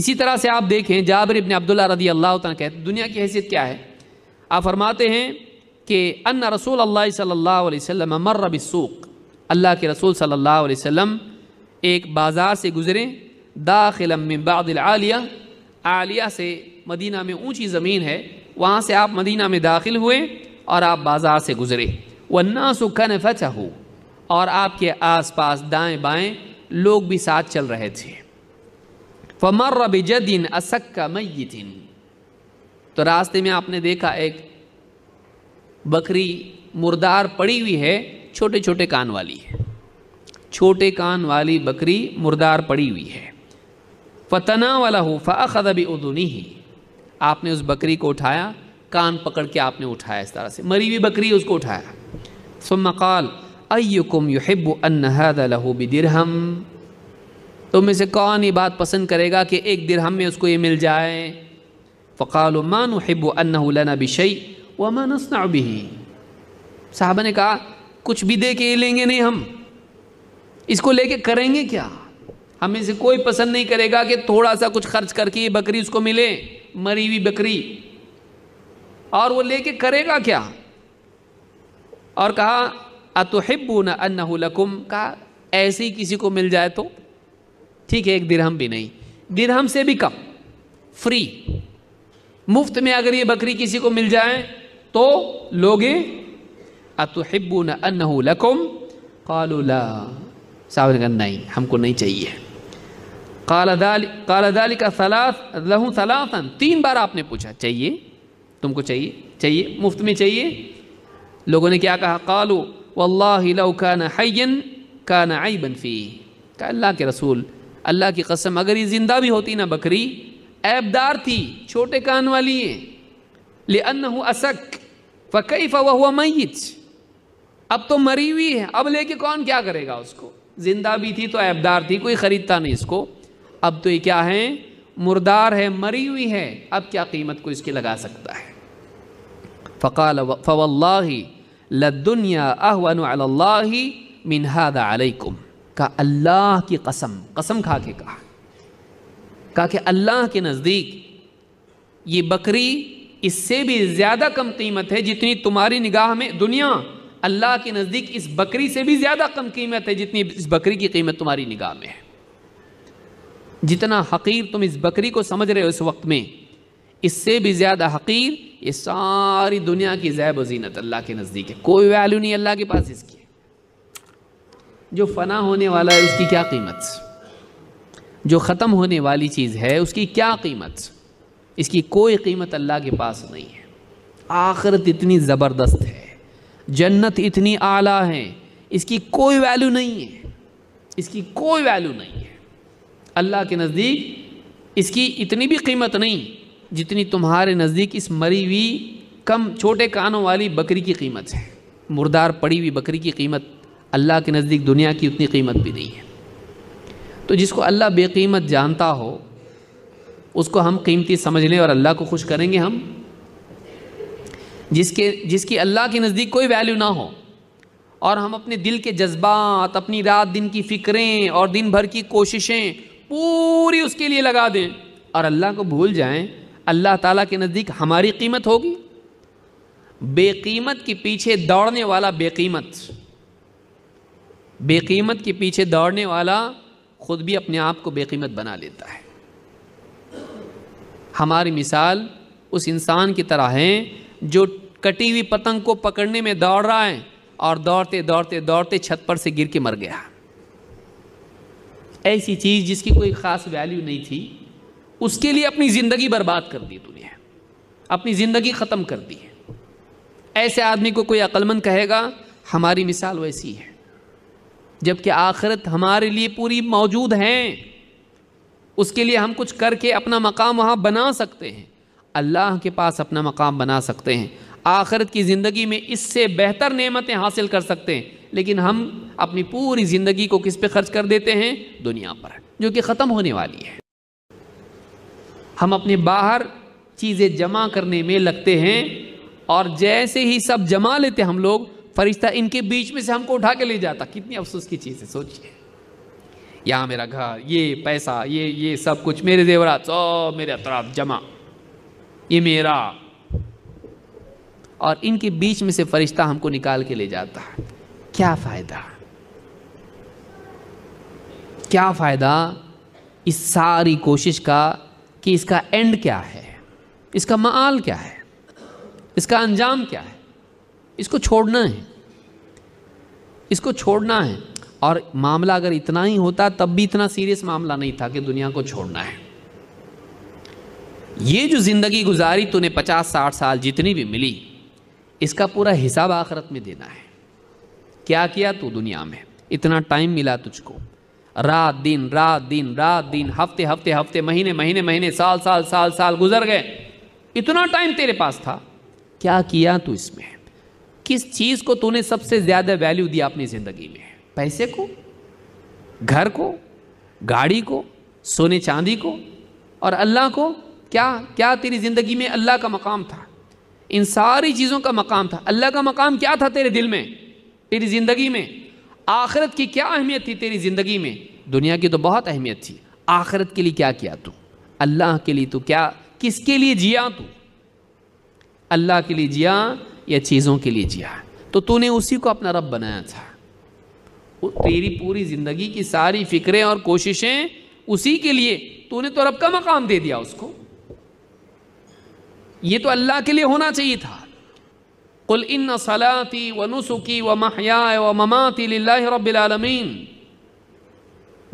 इसी तरह से आप देखें जाबर इबन अब्दुल्ला रदी अल्लाह कहते दुनिया की हैसियत क्या है आप फरमाते हैं कि अन रसूल अल्लाह सल्लल्लाहु अलैहि वसल्लम मर्र बिसूक अल्लाह के रसूल सल्लल्लाहु अलैहि वसल्लम एक बाज़ार से गुज़रें दाखिल बाद आलिया आलिया से मदीना में ऊंची ज़मीन है वहाँ से आप मदीना में दाखिल हुए और आप बाज़ार से गुज़रे वन्ना सुखन फचा और आपके आस पास दाएँ बाएँ लोग भी साथ चल रहे थे फमर बिजदिन असक का मैतिन तो रास्ते में आपने देखा एक बकरी मुर्दार पड़ी हुई है छोटे छोटे कान वाली है छोटे कान वाली बकरी मुर्दार पड़ी हुई है फतना वाला हो फ़ाखद उदुनी ही आपने उस बकरी को उठाया कान पकड़ के आपने उठाया इस तरह से मरी हुई बकरी उसको उठाया सुमकाल अयुकुम युहब अनहद लहू बिदिरहम तुम तो में से कौन ये बात पसंद करेगा कि एक दिन हमें उसको ये मिल जाए फ़काल मान हिब अन्ना बिशई व मनसना भी साहबा ने कहा कुछ भी दे के ये लेंगे नहीं हम इसको लेके करेंगे क्या हमें से कोई पसंद नहीं करेगा कि थोड़ा सा कुछ खर्च करके ये बकरी उसको मिले मरी हुई बकरी और वो लेके करेगा क्या और कहा अन्ना लकुम कहा ऐसे ही किसी को मिल जाए तो ठीक है एक दिरहम भी नहीं दिरहम से भी कम फ्री मुफ्त में अगर ये बकरी किसी को मिल जाए तो लोगे अतुहिब्बू न अन्नहू लकुम कालूला सावन का नहीं हमको नहीं चाहिए कालादाल कालादाली का सलास लहू तीन बार आपने पूछा चाहिए तुमको चाहिए चाहिए मुफ्त में चाहिए लोगों ने क्या कहा कालू वल्लाह लौ कान हैन कान आई बनफी अल्लाह के रसूल अल्लाह की कसम अगर ये ज़िंदा भी होती ना बकरी ऐबदार थी छोटे कान वाली है ले अन्न असक फ़कई फ़वा हुआ मईच अब तो मरी हुई है अब लेके कौन क्या करेगा उसको ज़िंदा भी थी तो ऐबदार थी कोई ख़रीदता नहीं इसको अब तो ये क्या है मुर्दार है मरी हुई है अब क्या कीमत को इसकी लगा सकता है फ़काल फ़वल्ला लदुनिया अहवन मिनहादा अलैकुम का अल्लाह की कसम कसम खा के कहा कहा कि अल्लाह के नज़दीक ये बकरी इससे भी ज़्यादा कम कीमत है जितनी तुम्हारी निगाह में दुनिया अल्लाह के नज़दीक इस बकरी से भी ज़्यादा कम कीमत है जितनी इस बकरी की कीमत तुम्हारी निगाह में है जितना हकीर तुम इस बकरी को समझ रहे हो इस वक्त में इससे भी ज़्यादा हकीर ये सारी दुनिया की जैब वजीनत अल्लाह के नज़दीक है कोई वैल्यू नहीं अल्लाह के पास इसकी जो फ़ना होने वाला है उसकी क्या कीमत जो ख़त्म होने वाली चीज़ है उसकी क्या कीमत इसकी कोई कीमत अल्लाह के पास नहीं है आखिरत इतनी ज़बरदस्त है जन्नत इतनी आला है इसकी कोई वैल्यू नहीं है इसकी कोई वैल्यू नहीं है अल्लाह के नज़दीक इसकी इतनी भी कीमत नहीं जितनी तुम्हारे नज़दीक इस मरी हुई कम छोटे कानों वाली बकरी की कीमत है मुर्दार पड़ी हुई बकरी की कीमत अल्लाह के नज़दीक दुनिया की उतनी कीमत भी नहीं है तो जिसको अल्लाह बेकीमत जानता हो उसको हम कीमती समझ लें और अल्लाह को खुश करेंगे हम जिसके जिसकी अल्लाह के नज़दीक कोई वैल्यू ना हो और हम अपने दिल के जज्बात अपनी रात दिन की फ़िक्रें और दिन भर की कोशिशें पूरी उसके लिए लगा दें और अल्लाह को भूल जाएं अल्लाह ताला के नज़दीक हमारी कीमत होगी बेकीमत के पीछे दौड़ने वाला बेकीमत बेकीमत के पीछे दौड़ने वाला ख़ुद भी अपने आप को बेकीमत बना लेता है हमारी मिसाल उस इंसान की तरह है जो कटी हुई पतंग को पकड़ने में दौड़ रहा है और दौड़ते दौड़ते दौड़ते छत पर से गिर के मर गया ऐसी चीज़ जिसकी कोई ख़ास वैल्यू नहीं थी उसके लिए अपनी ज़िंदगी बर्बाद कर दी तूने अपनी ज़िंदगी ख़त्म कर दी है ऐसे आदमी को कोई अक्लमंद कहेगा हमारी मिसाल वैसी है जबकि आखिरत हमारे लिए पूरी मौजूद हैं उसके लिए हम कुछ करके अपना मकाम वहाँ बना सकते हैं अल्लाह के पास अपना मकाम बना सकते हैं आखिरत की ज़िंदगी में इससे बेहतर नेमतें हासिल कर सकते हैं लेकिन हम अपनी पूरी ज़िंदगी को किस पे खर्च कर देते हैं दुनिया पर जो कि ख़त्म होने वाली है हम अपने बाहर चीज़ें जमा करने में लगते हैं और जैसे ही सब जमा लेते हम लोग फरिश्ता इनके बीच में से हमको उठा के ले जाता कितनी अफसोस की चीज़ है सोचिए यहाँ मेरा घर ये पैसा ये ये सब कुछ मेरे देवरात सब मेरे अतराफ जमा ये मेरा और इनके बीच में से फरिश्ता हमको निकाल के ले जाता है क्या फ़ायदा क्या फ़ायदा इस सारी कोशिश का कि इसका एंड क्या है इसका माल क्या है इसका अंजाम क्या है इसको छोड़ना है इसको छोड़ना है और मामला अगर इतना ही होता तब भी इतना सीरियस मामला नहीं था कि दुनिया को छोड़ना है ये जो ज़िंदगी गुजारी तूने पचास साठ साल जितनी भी मिली इसका पूरा हिसाब आखरत में देना है क्या किया तू दुनिया में इतना टाइम मिला तुझको रात दिन रात दिन रात दिन हफ्ते हफ्ते हफ्ते महीने महीने महीने साल साल साल साल गुजर गए इतना टाइम तेरे पास था क्या किया तू इसमें किस चीज़ को तूने सबसे ज़्यादा वैल्यू दिया अपनी ज़िंदगी में पैसे को घर को गाड़ी को सोने चांदी को और अल्लाह को क्या क्या तेरी ज़िंदगी में अल्लाह का मकाम था इन सारी चीज़ों का मकाम था अल्लाह का मकाम क्या था तेरे दिल में तेरी ज़िंदगी में आखिरत की क्या अहमियत थी तेरी ज़िंदगी में दुनिया की तो बहुत अहमियत थी आखिरत के लिए क्या किया तू अल्लाह के लिए तू क्या किसके लिए जिया तू अल्लाह के लिए जिया या चीज़ों के लिए जिया तो तूने उसी को अपना रब बनाया था तेरी पूरी ज़िंदगी की सारी फिक्रें और कोशिशें उसी के लिए तूने तो रब का मकाम दे दिया उसको ये तो अल्लाह के लिए होना चाहिए था कुल इन सलाती व नुसुकी व महया व ममाती रबालमीन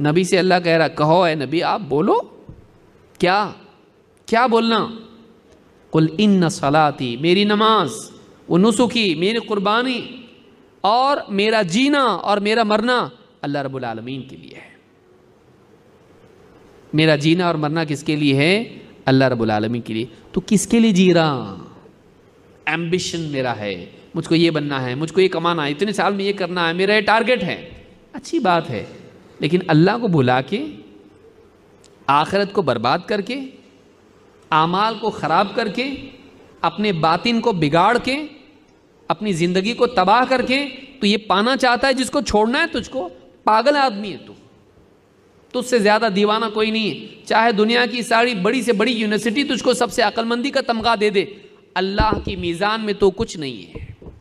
नबी से अल्लाह कह रहा कहो है नबी आप बोलो क्या क्या बोलना कुल इन सलाती मेरी नमाज़ वो नुसुखी मेरी कुर्बानी और मेरा जीना और मेरा मरना अल्लाह रब्बुल आलमीन के लिए है मेरा जीना और मरना किसके लिए है अल्लाह रब्बुल आलमीन के लिए तो किसके लिए जी रहा एम्बिशन मेरा है मुझको ये बनना है मुझको ये कमाना है इतने साल में ये करना है मेरा ये टारगेट है अच्छी बात है लेकिन अल्लाह को भुला के आखिरत को बर्बाद करके आमाल को ख़राब करके अपने बातिन को बिगाड़ के अपनी जिंदगी को तबाह करके तो ये पाना चाहता है जिसको छोड़ना है तुझको पागल आदमी है तू तुझसे ज्यादा दीवाना कोई नहीं है चाहे दुनिया की सारी बड़ी से बड़ी यूनिवर्सिटी तुझको सबसे अक्लमंदी का तमगा दे दे अल्लाह की मीज़ान में तो कुछ नहीं है